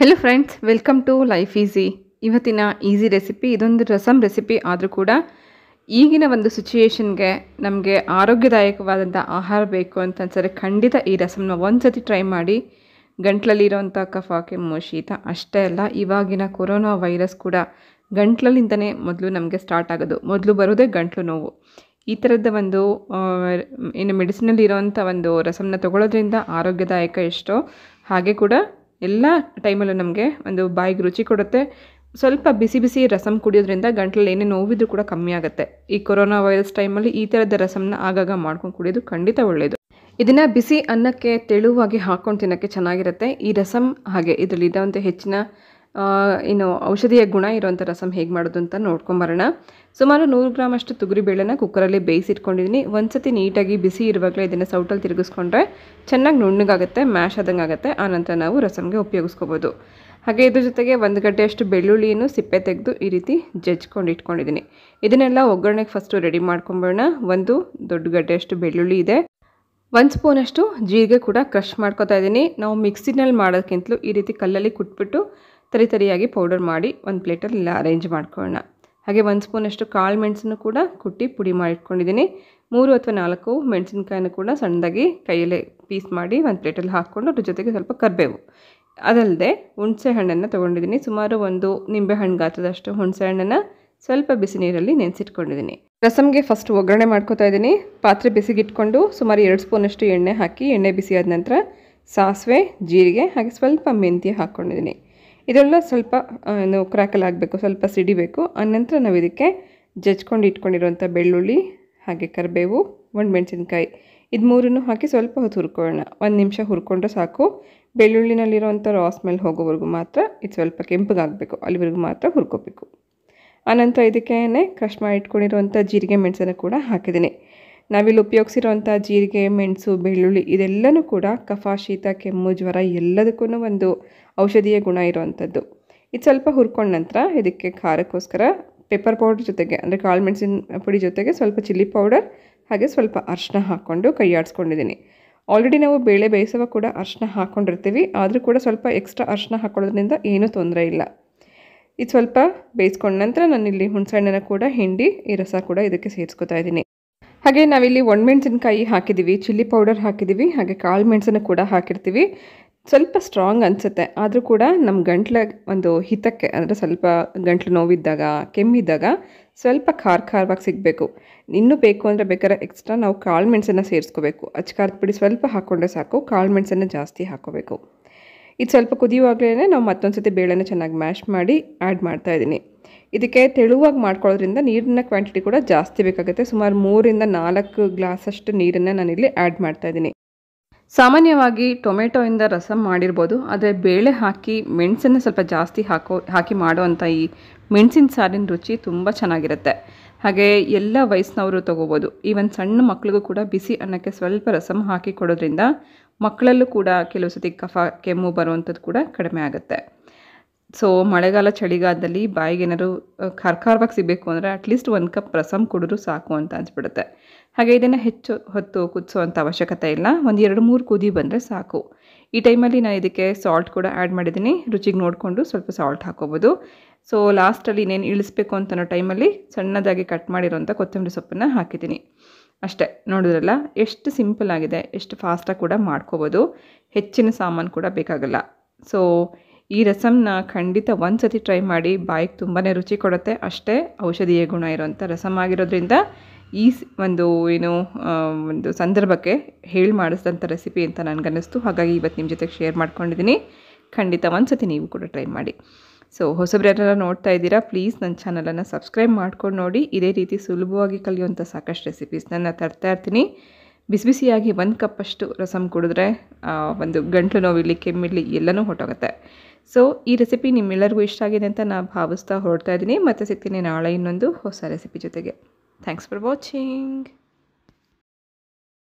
hello friends welcome to life easy ಇವತ್ತಿನ easy recipe ಇದೊಂದು rasam recipe ಆದರೂ ಕೂಡ ಈಗಿನ ಒಂದು ಸಿಚುಯೇಷನ್ಗೆ ನಮಗೆ ಆರೋಗ್ಯದಾಯಕವಾದಂಥ ಆಹಾರ ಬೇಕು ಅಂತ ಅನ್ಸರೆ ಖಂಡಿತ ಈ ರಸಮ್ನ ಒಂದು ಸತಿ ಟ್ರೈ ಮಾಡಿ ಗಂಟ್ಲಲ್ಲಿರೋವಂಥ ಕಫ ಕೆಮ್ಮು ಶೀತ ಅಷ್ಟೇ ಅಲ್ಲ ಇವಾಗಿನ ಕೊರೋನಾ ವೈರಸ್ ಕೂಡ ಗಂಟ್ಲಲ್ಲಿಂದನೇ ಮೊದಲು ನಮಗೆ ಸ್ಟಾರ್ಟ್ ಆಗೋದು ಮೊದಲು ಬರೋದೇ ಗಂಟ್ಲು ನೋವು ಈ ಥರದ ಒಂದು ಏನು ಮೆಡಿಸಿನಲ್ಲಿ ಇರೋವಂಥ ಒಂದು ರಸಮ್ನ ತಗೊಳ್ಳೋದ್ರಿಂದ ಆರೋಗ್ಯದಾಯಕ ಎಷ್ಟೋ ಹಾಗೆ ಕೂಡ ಎಲ್ಲ ಟೈಮಲ್ಲೂ ನಮಗೆ ಒಂದು ಬಾಯಿಗೆ ರುಚಿ ಕೊಡುತ್ತೆ ಸ್ವಲ್ಪ ಬಿಸಿ ಬಿಸಿ ರಸಮ್ ಕುಡಿಯೋದ್ರಿಂದ ಗಂಟಲಲ್ಲಿ ಏನೇ ನೋವಿದ್ರೂ ಕೂಡ ಕಮ್ಮಿ ಆಗುತ್ತೆ ಈ ಕೊರೋನಾ ವೈರಸ್ ಟೈಮಲ್ಲಿ ಈ ಥರದ ರಸಮ್ನ ಆಗಾಗ ಮಾಡ್ಕೊಂಡು ಕುಡಿಯೋದು ಖಂಡಿತ ಒಳ್ಳೆಯದು ಇದನ್ನು ಬಿಸಿ ಅನ್ನಕ್ಕೆ ತೆಳುವಾಗಿ ಹಾಕ್ಕೊಂಡು ತಿನ್ನೋಕ್ಕೆ ಚೆನ್ನಾಗಿರುತ್ತೆ ಈ ರಸಮ್ ಹಾಗೆ ಇದರಲ್ಲಿ ಇದ್ದಂಥ ಹೆಚ್ಚಿನ ಏನು ಔಷಧೀಯ ಗುಣ ಇರೋವಂಥ ರಸಮ್ ಹೇಗೆ ಮಾಡೋದು ಅಂತ ನೋಡ್ಕೊಂಬರೋಣ ಸುಮಾರು ನೂರು ಗ್ರಾಮ್ ಅಷ್ಟು ತೊಗರಿ ಬೇಳೆನ ಕುಕ್ಕರಲ್ಲಿ ಬೇಯಿಸಿಟ್ಕೊಂಡಿದ್ದೀನಿ ಒಂದು ಸತಿ ನೀಟಾಗಿ ಬಿಸಿ ಇರುವಾಗಲೇ ಇದನ್ನು ಸೌಟಲ್ಲಿ ತಿರುಗಿಸ್ಕೊಂಡ್ರೆ ಚೆನ್ನಾಗಿ ನುಣ್ಣಗಾಗುತ್ತೆ ಮ್ಯಾಶ್ ಆದಂಗೆ ಆಗುತ್ತೆ ಆನಂತರ ನಾವು ರಸಮ್ಗೆ ಉಪಯೋಗಿಸ್ಕೋಬೋದು ಹಾಗೆ ಇದ್ರ ಜೊತೆಗೆ ಒಂದು ಗಡ್ಡೆಯಷ್ಟು ಬೆಳ್ಳುಳ್ಳಿಯನ್ನು ಸಿಪ್ಪೆ ತೆಗೆದು ಈ ರೀತಿ ಜಜ್ಕೊಂಡು ಇಟ್ಕೊಂಡಿದ್ದೀನಿ ಇದನ್ನೆಲ್ಲ ಒಗ್ಗರಣೆಗೆ ಫಸ್ಟು ರೆಡಿ ಮಾಡ್ಕೊಂಬೋಣ ಒಂದು ದೊಡ್ಡ ಗಡ್ಡೆಯಷ್ಟು ಬೆಳ್ಳುಳ್ಳಿ ಇದೆ ಒಂದು ಸ್ಪೂನಷ್ಟು ಜೀರಿಗೆ ಕೂಡ ಕ್ರಷ್ ಮಾಡ್ಕೊತಾ ಇದ್ದೀನಿ ನಾವು ಮಿಕ್ಸಿನಲ್ಲಿ ಮಾಡೋದಕ್ಕಿಂತಲೂ ಈ ರೀತಿ ಕಲ್ಲಲ್ಲಿ ಕುಟ್ಬಿಟ್ಟು ತರಿ ತರಿಯಾಗಿ ಪೌಡರ್ ಮಾಡಿ ಒಂದು ಪ್ಲೇಟಲ್ಲಿ ಎಲ್ಲ ಅರೇಂಜ್ ಮಾಡ್ಕೊಳ್ಳೋಣ ಹಾಗೆ ಒಂದು ಸ್ಪೂನಷ್ಟು ಕಾಳು ಮೆಣಸನ್ನು ಕೂಡ ಕುಟ್ಟಿ ಪುಡಿ ಮಾಡಿಟ್ಕೊಂಡಿದ್ದೀನಿ ಮೂರು ಅಥವಾ ನಾಲ್ಕು ಮೆಣಸಿನ್ಕಾಯನ್ನು ಕೂಡ ಸಣ್ಣದಾಗಿ ಕೈಯಲ್ಲೇ ಪೀಸ್ ಮಾಡಿ ಒಂದು ಪ್ಲೇಟಲ್ಲಿ ಹಾಕ್ಕೊಂಡು ಅದ್ರ ಜೊತೆಗೆ ಸ್ವಲ್ಪ ಕರಿಬೇವು ಅದಲ್ಲದೆ ಹುಣಸೆ ಹಣ್ಣನ್ನು ತೊಗೊಂಡಿದ್ದೀನಿ ಸುಮಾರು ಒಂದು ನಿಂಬೆ ಹಣ್ಣು ಗಾತ್ರದಷ್ಟು ಹುಣಸೆ ಹಣ್ಣನ್ನು ಸ್ವಲ್ಪ ಬಿಸಿ ನೀರಲ್ಲಿ ನೆನೆಸಿಟ್ಕೊಂಡಿದ್ದೀನಿ ರಸಮ್ಗೆ ಫಸ್ಟ್ ಒಗ್ಗರಣೆ ಮಾಡ್ಕೋತಾ ಇದ್ದೀನಿ ಪಾತ್ರೆ ಬಿಸಿಗಿಟ್ಕೊಂಡು ಸುಮಾರು ಎರಡು ಸ್ಪೂನಷ್ಟು ಎಣ್ಣೆ ಹಾಕಿ ಎಣ್ಣೆ ಬಿಸಿಯಾದ ನಂತರ ಸಾಸಿವೆ ಜೀರಿಗೆ ಹಾಗೆ ಸ್ವಲ್ಪ ಮೆಂತ್ಯ ಹಾಕ್ಕೊಂಡಿದ್ದೀನಿ ಇದೆಲ್ಲ ಸ್ವಲ್ಪ ಏನು ಕ್ರ್ಯಾಕಲ್ ಆಗಬೇಕು ಸ್ವಲ್ಪ ಸಿಡಿಬೇಕು ಆನಂತರ ನಾವು ಇದಕ್ಕೆ ಜಜ್ಕೊಂಡು ಇಟ್ಕೊಂಡಿರುವಂಥ ಬೆಳ್ಳುಳ್ಳಿ ಹಾಗೆ ಕರಿಬೇವು ಒಂದು ಮೆಣಸಿನ್ಕಾಯಿ ಇದು ಮೂರನ್ನು ಹಾಕಿ ಸ್ವಲ್ಪ ಹೊತ್ತು ಹುರ್ಕೊಳ್ಳೋಣ ಒಂದು ನಿಮಿಷ ಹುರ್ಕೊಂಡ್ರೆ ಸಾಕು ಬೆಳ್ಳುಳ್ಳಿನಲ್ಲಿರುವಂಥ ರಾಸ್ ಮೇಲೆ ಹೋಗೋವರೆಗೂ ಮಾತ್ರ ಇದು ಸ್ವಲ್ಪ ಕೆಂಪಗಾಗಬೇಕು ಅಲ್ಲಿವರೆಗೂ ಮಾತ್ರ ಹುರ್ಕೋಬೇಕು ಆನಂತರ ಇದಕ್ಕೆ ಕ್ರಶ್ ಮಾಡಿ ಇಟ್ಕೊಂಡಿರುವಂಥ ಜೀರಿಗೆ ಮೆಣಸನ್ನು ಕೂಡ ಹಾಕಿದ್ದೀನಿ ನಾವಿಲ್ಲಿ ಉಪಯೋಗಿಸಿರುವಂಥ ಜೀರಿಗೆ ಮೆಣಸು ಬೆಳ್ಳುಳ್ಳಿ ಇದೆಲ್ಲನೂ ಕೂಡ ಕಫ ಶೀತ ಕೆಮ್ಮು ಜ್ವರ ಎಲ್ಲದಕ್ಕೂ ಒಂದು ಔಷಧೀಯ ಗುಣ ಇರುವಂಥದ್ದು ಇದು ಸ್ವಲ್ಪ ಹುರ್ಕೊಂಡ ನಂತರ ಇದಕ್ಕೆ ಖಾರಕ್ಕೋಸ್ಕರ ಪೆಪ್ಪರ್ ಪೌಡ್ರ್ ಜೊತೆಗೆ ಅಂದರೆ ಕಾಳು ಮೆಣಸಿನ ಪುಡಿ ಜೊತೆಗೆ ಸ್ವಲ್ಪ ಚಿಲ್ಲಿ ಪೌಡರ್ ಹಾಗೆ ಸ್ವಲ್ಪ ಅರ್ಶಿನ ಹಾಕ್ಕೊಂಡು ಕೈ ಆಲ್ರೆಡಿ ನಾವು ಬೇಳೆ ಬೇಯಿಸುವ ಕೂಡ ಅರ್ಶಿನ ಹಾಕ್ಕೊಂಡಿರ್ತೀವಿ ಆದರೂ ಕೂಡ ಸ್ವಲ್ಪ ಎಕ್ಸ್ಟ್ರಾ ಅರ್ಶಿನ ಹಾಕೊಳ್ಳೋದ್ರಿಂದ ಏನೂ ತೊಂದರೆ ಇಲ್ಲ ಇದು ಸ್ವಲ್ಪ ಬೇಯಿಸ್ಕೊಂಡ ನಂತರ ನಾನಿಲ್ಲಿ ಹುಣಸೆಹಣ್ಣನ್ನು ಕೂಡ ಹಿಂಡಿ ಈ ರಸ ಕೂಡ ಇದಕ್ಕೆ ಸೇರಿಸ್ಕೊತಾ ಇದ್ದೀನಿ ಹಾಗೆ ನಾವಿಲ್ಲಿ ಮೆಣಸಿನಕಾಯಿ ಹಾಕಿದ್ದೀವಿ ಚಿಲ್ಲಿ ಪೌಡರ್ ಹಾಕಿದ್ದೀವಿ ಹಾಗೆ ಕಾಳು ಮೆಣಸನ್ನು ಕೂಡ ಹಾಕಿರ್ತೀವಿ ಸ್ವಲ್ಪ ಸ್ಟ್ರಾಂಗ್ ಅನಿಸುತ್ತೆ ಆದರೂ ಕೂಡ ನಮ್ಮ ಗಂಟ್ಲ ಒಂದು ಹಿತಕ್ಕೆ ಅಂದರೆ ಸ್ವಲ್ಪ ಗಂಟ್ಲು ನೋವಿದ್ದಾಗ ಕೆಮ್ಮಿದ್ದಾಗ ಸ್ವಲ್ಪ ಖಾರ ಖಾರವಾಗಿ ಸಿಗಬೇಕು ಇನ್ನೂ ಬೇಕು ಅಂದರೆ ಬೇಕಾದ್ರೆ ಎಕ್ಸ್ಟ್ರಾ ನಾವು ಕಾಳು ಮೆಣಸನ್ನು ಸೇರಿಸ್ಕೋಬೇಕು ಅಚ್ಕಾರದ ಪುಡಿ ಸ್ವಲ್ಪ ಹಾಕ್ಕೊಂಡ್ರೆ ಸಾಕು ಕಾಳು ಮೆಣಸನ್ನು ಜಾಸ್ತಿ ಹಾಕೋಬೇಕು ಇದು ಸ್ವಲ್ಪ ಕುದಿಯುವಾಗಲೇ ನಾವು ಮತ್ತೊಂದು ಸತಿ ಬೇಳೆನ ಚೆನ್ನಾಗಿ ಮ್ಯಾಶ್ ಮಾಡಿ ಆ್ಯಡ್ ಮಾಡ್ತಾಯಿದ್ದೀನಿ ಇದಕ್ಕೆ ತೆಳುವಾಗಿ ಮಾಡ್ಕೊಳ್ಳೋದ್ರಿಂದ ನೀರಿನ ಕ್ವಾಂಟಿಟಿ ಕೂಡ ಜಾಸ್ತಿ ಬೇಕಾಗುತ್ತೆ ಸುಮಾರು ಮೂರಿಂದ ನಾಲ್ಕು ಗ್ಲಾಸಷ್ಟು ನೀರನ್ನು ನಾನಿಲ್ಲಿ ಆ್ಯಡ್ ಮಾಡ್ತಾ ಇದ್ದೀನಿ ಸಾಮಾನ್ಯವಾಗಿ ಟೊಮೆಟೊಯಿಂದ ರಸಮ್ ಮಾಡಿರ್ಬೋದು ಆದರೆ ಬೇಳೆ ಹಾಕಿ ಮೆಣಸನ್ನು ಸ್ವಲ್ಪ ಜಾಸ್ತಿ ಹಾಕೋ ಹಾಕಿ ಮಾಡುವಂಥ ಈ ಮೆಣಸಿನ ಸಾರಿನ ರುಚಿ ತುಂಬ ಚೆನ್ನಾಗಿರುತ್ತೆ ಹಾಗೆ ಎಲ್ಲ ವಯಸ್ಸಿನವರು ತೊಗೋಬೋದು ಈವನ್ ಸಣ್ಣ ಮಕ್ಕಳಿಗೂ ಕೂಡ ಬಿಸಿ ಅನ್ನಕ್ಕೆ ಸ್ವಲ್ಪ ರಸಮ್ ಹಾಕಿ ಕೊಡೋದ್ರಿಂದ ಮಕ್ಕಳಲ್ಲೂ ಕೂಡ ಕೆಲವು ಸತಿ ಕಫ ಕೆಮ್ಮು ಬರುವಂಥದ್ದು ಕೂಡ ಕಡಿಮೆ ಆಗುತ್ತೆ ಸೊ ಮಳೆಗಾಲ ಚಳಿಗಾಲದಲ್ಲಿ ಬಾಯಿಗೆ ಏನಾದ್ರು ಖರ್ಕಾರವಾಗಿ ಸಿಗಬೇಕು ಅಂದರೆ ಅಟ್ಲೀಸ್ಟ್ ಒಂದು ಕಪ್ ರಸಮ್ ಕುಡಿದ್ರೂ ಸಾಕು ಅಂತ ಅನಿಸ್ಬಿಡುತ್ತೆ ಹಾಗೆ ಇದನ್ನು ಹೆಚ್ಚು ಹೊತ್ತು ಕುದಿಸುವಂಥ ಅವಶ್ಯಕತೆ ಇಲ್ಲ ಒಂದು ಎರಡು ಮೂರು ಕುದಿ ಬಂದರೆ ಸಾಕು ಈ ಟೈಮಲ್ಲಿ ನಾನು ಇದಕ್ಕೆ ಸಾಲ್ಟ್ ಕೂಡ ಆ್ಯಡ್ ಮಾಡಿದ್ದೀನಿ ರುಚಿಗೆ ನೋಡಿಕೊಂಡು ಸ್ವಲ್ಪ ಸಾಲ್ಟ್ ಹಾಕೋಬೋದು ಸೊ ಲಾಸ್ಟಲ್ಲಿ ಇನ್ನೇನು ಇಳಿಸ್ಬೇಕು ಅಂತನೋ ಟೈಮಲ್ಲಿ ಸಣ್ಣದಾಗಿ ಕಟ್ ಮಾಡಿರೋಂಥ ಕೊತ್ತಂಬರಿ ಸೊಪ್ಪನ್ನು ಹಾಕಿದ್ದೀನಿ ಅಷ್ಟೇ ನೋಡಿದ್ರಲ್ಲ ಎಷ್ಟು ಸಿಂಪಲ್ ಆಗಿದೆ ಎಷ್ಟು ಫಾಸ್ಟಾಗಿ ಕೂಡ ಮಾಡ್ಕೋಬೋದು ಹೆಚ್ಚಿನ ಸಾಮಾನು ಕೂಡ ಬೇಕಾಗಲ್ಲ ಸೊ ಈ ರಸಮ್ನ ಖಂಡಿತ ಒಂದು ಸತಿ ಟ್ರೈ ಮಾಡಿ ಬಾಯಿಗೆ ತುಂಬಾ ರುಚಿ ಕೊಡುತ್ತೆ ಅಷ್ಟೇ ಔಷಧೀಯ ಗುಣ ಇರೋಂಥ ರಸಮ್ ಆಗಿರೋದ್ರಿಂದ ಈ ಒಂದು ಏನು ಒಂದು ಸಂದರ್ಭಕ್ಕೆ ಹೇಳಿ ಮಾಡಿಸಿದಂಥ ರೆಸಿಪಿ ಅಂತ ನನಗನ್ನಿಸ್ತು ಹಾಗಾಗಿ ಇವತ್ತು ನಿಮ್ಮ ಜೊತೆಗೆ ಶೇರ್ ಮಾಡ್ಕೊಂಡಿದ್ದೀನಿ ಖಂಡಿತ ಒಂದು ಸತಿ ನೀವು ಕೂಡ ಟ್ರೈ ಮಾಡಿ ಸೊ ಹೊಸಬ್ರೆಲ್ಲ ನೋಡ್ತಾ ಇದ್ದೀರಾ ಪ್ಲೀಸ್ ನನ್ನ ಚಾನಲನ್ನು ಸಬ್ಸ್ಕ್ರೈಬ್ ಮಾಡ್ಕೊಂಡು ನೋಡಿ ಇದೇ ರೀತಿ ಸುಲಭವಾಗಿ ಕಲಿಯುವಂಥ ಸಾಕಷ್ಟು ರೆಸಿಪೀಸ್ ನಾನು ತರ್ತಾ ಇರ್ತೀನಿ ಬಿಸಿ ಬಿಸಿಯಾಗಿ ಒಂದು ಕಪ್ಪಷ್ಟು ರಸಮ್ ಕುಡಿದ್ರೆ ಒಂದು ಗಂಟಲು ನೋವಿರಲಿ ಕೆಮ್ಮಿರಲಿ ಎಲ್ಲನೂ ಹೊಟ್ಟೋಗುತ್ತೆ ಸೊ ಈ ರೆಸಿಪಿ ನಿಮ್ಮೆಲ್ಲರಿಗೂ ಇಷ್ಟ ಆಗಿದೆ ಅಂತ ನಾನು ಭಾವಿಸ್ತಾ ಹೊರಡ್ತಾ ಇದ್ದೀನಿ ಮತ್ತೆ ಸಿಗ್ತೀನಿ ನಾಳೆ ಇನ್ನೊಂದು ಹೊಸ ರೆಸಿಪಿ ಜೊತೆಗೆ ಥ್ಯಾಂಕ್ಸ್ ಫಾರ್ ವಾಚಿಂಗ್